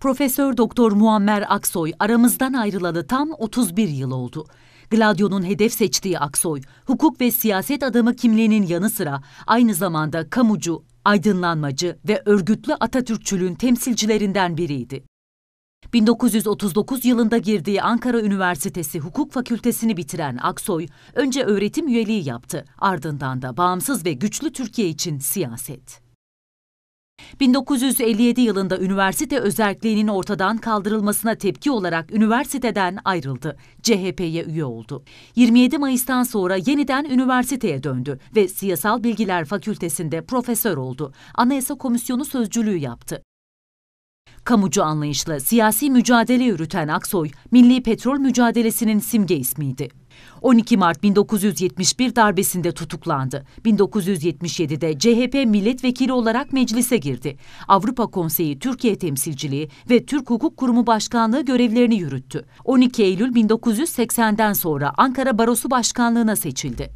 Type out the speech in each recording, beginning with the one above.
Profesör Doktor Muammer Aksoy aramızdan ayrılalı tam 31 yıl oldu. Gladio'nun hedef seçtiği Aksoy, hukuk ve siyaset adamı kimliğinin yanı sıra aynı zamanda kamucu, aydınlanmacı ve örgütlü Atatürkçülüğün temsilcilerinden biriydi. 1939 yılında girdiği Ankara Üniversitesi Hukuk Fakültesini bitiren Aksoy, önce öğretim üyeliği yaptı, ardından da bağımsız ve güçlü Türkiye için siyaset. 1957 yılında üniversite özelliğinin ortadan kaldırılmasına tepki olarak üniversiteden ayrıldı. CHP'ye üye oldu. 27 Mayıs'tan sonra yeniden üniversiteye döndü ve Siyasal Bilgiler Fakültesinde profesör oldu. Anayasa Komisyonu sözcülüğü yaptı. Kamucu anlayışla siyasi mücadele yürüten Aksoy, milli petrol mücadelesinin simge ismiydi. 12 Mart 1971 darbesinde tutuklandı. 1977'de CHP milletvekili olarak meclise girdi. Avrupa Konseyi Türkiye Temsilciliği ve Türk Hukuk Kurumu Başkanlığı görevlerini yürüttü. 12 Eylül 1980'den sonra Ankara Barosu Başkanlığına seçildi.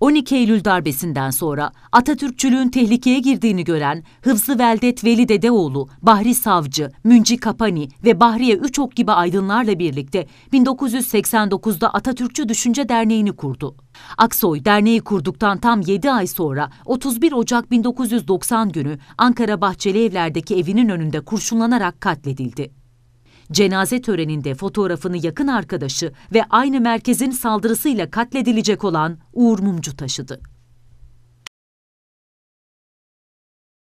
12 Eylül darbesinden sonra Atatürkçülüğün tehlikeye girdiğini gören Hıfzı Veldet Veli Dedeoğlu, Bahri Savcı, Münci Kapani ve Bahriye Üçok gibi aydınlarla birlikte 1989'da Atatürkçü Düşünce Derneği'ni kurdu. Aksoy derneği kurduktan tam 7 ay sonra 31 Ocak 1990 günü Ankara Bahçeli Evler'deki evinin önünde kurşunlanarak katledildi. Cenaze töreninde fotoğrafını yakın arkadaşı ve aynı merkezin saldırısıyla katledilecek olan Uğur Mumcu taşıdı.